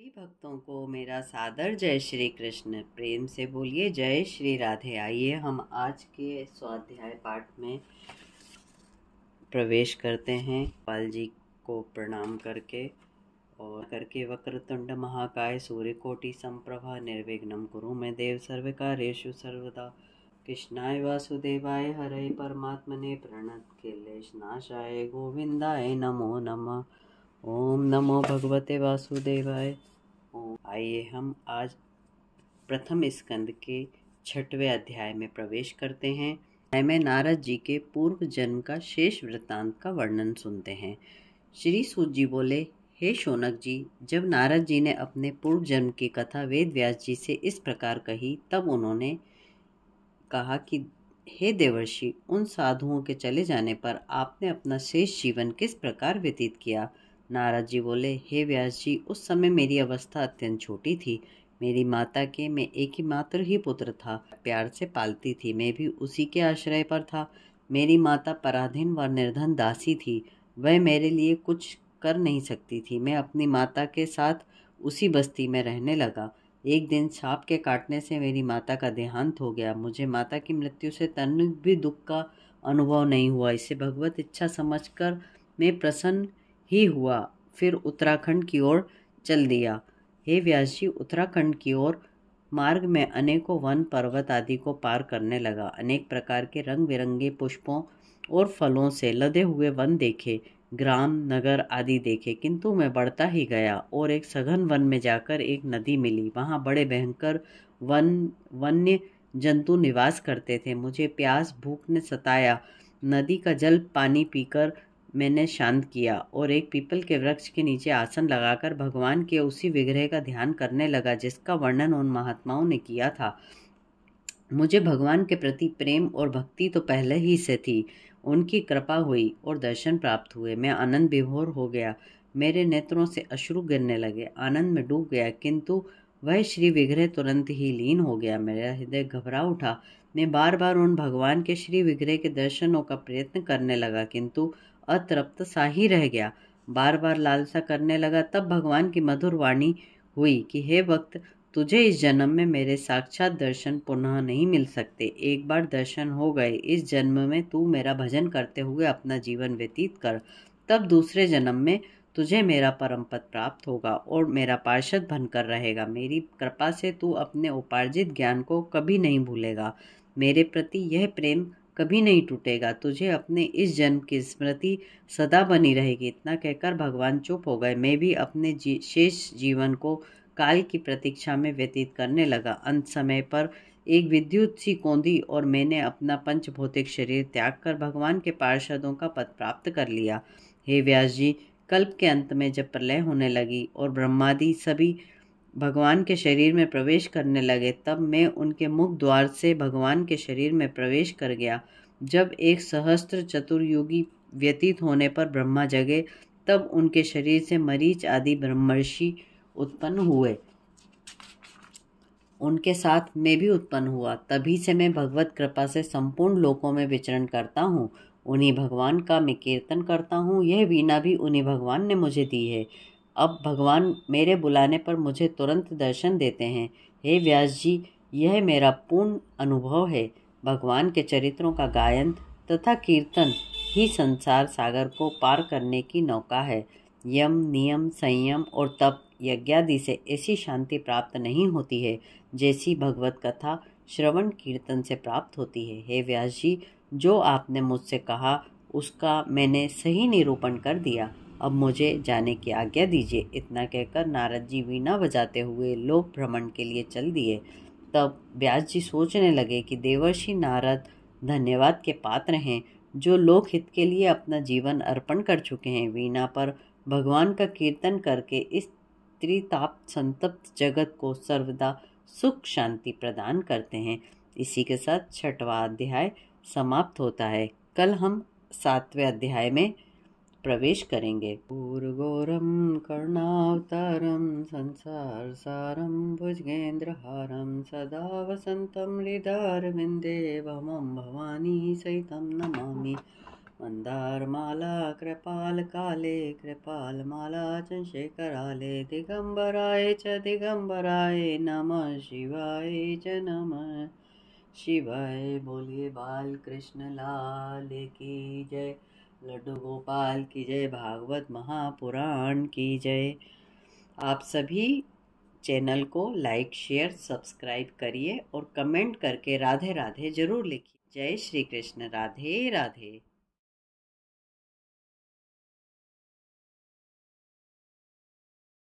सभी भक्तों को मेरा सादर जय श्री कृष्ण प्रेम से बोलिए जय श्री राधे आइए हम आज के स्वाध्याय पाठ में प्रवेश करते हैं पाल जी को प्रणाम करके और करके वक्रतुंड महाकाय सूर्य कोटि संप्रभा निर्विघ्नम गुरु में देव सर्व कार्येशु सर्वदा कृष्णाय वासुदेवाय हरे परमात्मने प्रणत केलेश नाशाय गोविंदाय नमो नमः ओम नमो भगवते वासुदेवाय आइए हम आज प्रथम स्कंद के छठवें अध्याय में प्रवेश करते हैं में नारद जी के पूर्व जन्म का शेष वृत्तांत का वर्णन सुनते हैं श्री सूत जी बोले हे शौनक जी जब नारद जी ने अपने पूर्व जन्म की कथा वेद व्यास जी से इस प्रकार कही तब उन्होंने कहा कि हे देवर्षि उन साधुओं के चले जाने पर आपने अपना शेष जीवन किस प्रकार व्यतीत किया नाराज जी बोले हे व्यास जी उस समय मेरी अवस्था अत्यंत छोटी थी मेरी माता के मैं एक ही मात्र ही पुत्र था प्यार से पालती थी मैं भी उसी के आश्रय पर था मेरी माता पराधीन व निर्धन दासी थी वह मेरे लिए कुछ कर नहीं सकती थी मैं अपनी माता के साथ उसी बस्ती में रहने लगा एक दिन सांप के काटने से मेरी माता का देहांत हो गया मुझे माता की मृत्यु से तन भी दुख का अनुभव नहीं हुआ इसे भगवत इच्छा समझकर मैं प्रसन्न ही हुआ फिर उत्तराखंड की ओर चल दिया हे व्यास जी उत्तराखंड की ओर मार्ग में अनेकों वन पर्वत आदि को पार करने लगा अनेक प्रकार के रंग बिरंगे पुष्पों और फलों से लदे हुए वन देखे ग्राम नगर आदि देखे किंतु मैं बढ़ता ही गया और एक सघन वन में जाकर एक नदी मिली वहाँ बड़े भयंकर वन वन्य जंतु निवास करते थे मुझे प्यास भूख ने सताया नदी का जल पानी पीकर मैंने शांत किया और एक पीपल के वृक्ष के नीचे आसन लगाकर भगवान के उसी विग्रह का ध्यान करने लगा जिसका वर्णन उन महात्माओं ने किया था मुझे भगवान के प्रति प्रेम और भक्ति तो पहले ही से थी उनकी कृपा हुई और दर्शन प्राप्त हुए मैं आनंद विभोर हो गया मेरे नेत्रों से अश्रु गिरने लगे आनंद में डूब गया किंतु वह श्री विग्रह तुरंत ही लीन हो गया मेरा हृदय घबरा उठा मैं बार बार उन भगवान के श्री विग्रह के दर्शनों का प्रयत्न करने लगा किंतु अतृप्त सा ही रह गया बार बार लालसा करने लगा तब भगवान की मधुर वाणी हुई कि हे वक्त तुझे इस जन्म में मेरे साक्षात दर्शन पुनः नहीं मिल सकते एक बार दर्शन हो गए इस जन्म में तू मेरा भजन करते हुए अपना जीवन व्यतीत कर तब दूसरे जन्म में तुझे मेरा परम पद प्राप्त होगा और मेरा पार्षद बनकर रहेगा मेरी कृपा से तू अपने उपार्जित ज्ञान को कभी नहीं भूलेगा मेरे प्रति यह प्रेम कभी नहीं टूटेगा तुझे अपने इस जन्म की स्मृति सदा बनी रहेगी इतना कहकर भगवान चुप हो गए मैं भी अपने जी, शेष जीवन को काल की प्रतीक्षा में व्यतीत करने लगा अंत समय पर एक विद्युत सी कोंदी और मैंने अपना पंचभौतिक शरीर त्याग कर भगवान के पार्षदों का पद प्राप्त कर लिया हे व्यास जी कल्प के अंत में जब प्रलय होने लगी और ब्रह्मादि सभी भगवान के शरीर में प्रवेश करने लगे तब मैं उनके मुख द्वार से भगवान के शरीर में प्रवेश कर गया जब एक सहस्त्र चतुर्युगी व्यतीत होने पर ब्रह्मा जगे तब उनके शरीर से मरीच आदि ब्रह्मर्षि उत्पन्न हुए उनके साथ मैं भी उत्पन्न हुआ तभी से मैं भगवत कृपा से संपूर्ण लोकों में विचरण करता हूँ उन्हीं भगवान का मैं कीर्तन करता हूँ यह वीणा भी उन्हीं भगवान ने मुझे दी है अब भगवान मेरे बुलाने पर मुझे तुरंत दर्शन देते हैं हे व्यास जी यह मेरा पूर्ण अनुभव है भगवान के चरित्रों का गायन तथा कीर्तन ही संसार सागर को पार करने की नौका है यम नियम संयम और तप यज्ञादि से ऐसी शांति प्राप्त नहीं होती है जैसी भगवत कथा श्रवण कीर्तन से प्राप्त होती है हे व्यास जी जो आपने मुझसे कहा उसका मैंने सही निरूपण कर दिया अब मुझे जाने की आज्ञा दीजिए इतना कहकर नारद जी वीणा बजाते हुए लोक भ्रमण के लिए चल दिए तब व्यास जी सोचने लगे कि देवर्षि नारद धन्यवाद के पात्र हैं जो लोक हित के लिए अपना जीवन अर्पण कर चुके हैं वीणा पर भगवान का कीर्तन करके इस त्रिताप संतप्त जगत को सर्वदा सुख शांति प्रदान करते हैं इसी के साथ छठवा अध्याय समाप्त होता है कल हम सातवें अध्याय में प्रवेश करेंगे पूर्वोरम कर्णावतारम संसार सारम भुजगेन्द्रहारम सदा वसंतम हृदारविंदे भमम भवानी सहितम नमामि मन्दारमाला कृपालकाले कृपालमाला चन्द्रशेखराले दिगंबराय च दिगंबराय नमः शिवाय च नमः शिवाय बोलिए बाल कृष्ण लाल की जय लड्डू गोपाल की जय भागवत महापुराण की जय आप सभी चैनल को लाइक शेयर सब्सक्राइब करिए और कमेंट करके राधे राधे जरूर लिखिए जय श्री कृष्ण राधे राधे